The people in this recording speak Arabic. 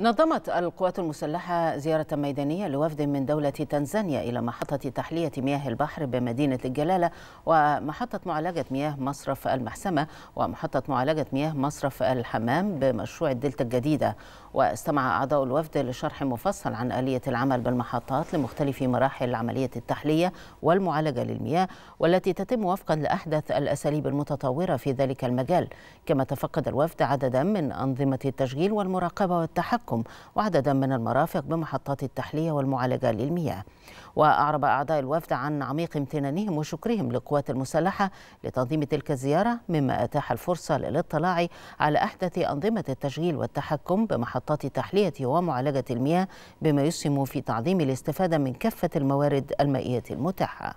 نظمت القوات المسلحة زيارة ميدانية لوفد من دولة تنزانيا إلى محطة تحلية مياه البحر بمدينة الجلالة ومحطة معالجة مياه مصرف المحسمة ومحطة معالجة مياه مصرف الحمام بمشروع الدلتا الجديدة واستمع أعضاء الوفد لشرح مفصل عن آلية العمل بالمحطات لمختلف مراحل عملية التحلية والمعالجة للمياه والتي تتم وفقا لأحدث الأساليب المتطورة في ذلك المجال كما تفقد الوفد عددا من أنظمة التشغيل والمراقبة والتحكم وعددا من المرافق بمحطات التحلية والمعالجة للمياه وأعرب أعضاء الوفد عن عميق امتنانهم وشكرهم للقوات المسلحة لتنظيم تلك الزيارة مما أتاح الفرصة للاطلاع على أحدث أنظمة التشغيل والتحكم بمحطات محطات تحلية ومعالجة المياه بما يسهم في تعظيم الاستفادة من كافة الموارد المائية المتاحة.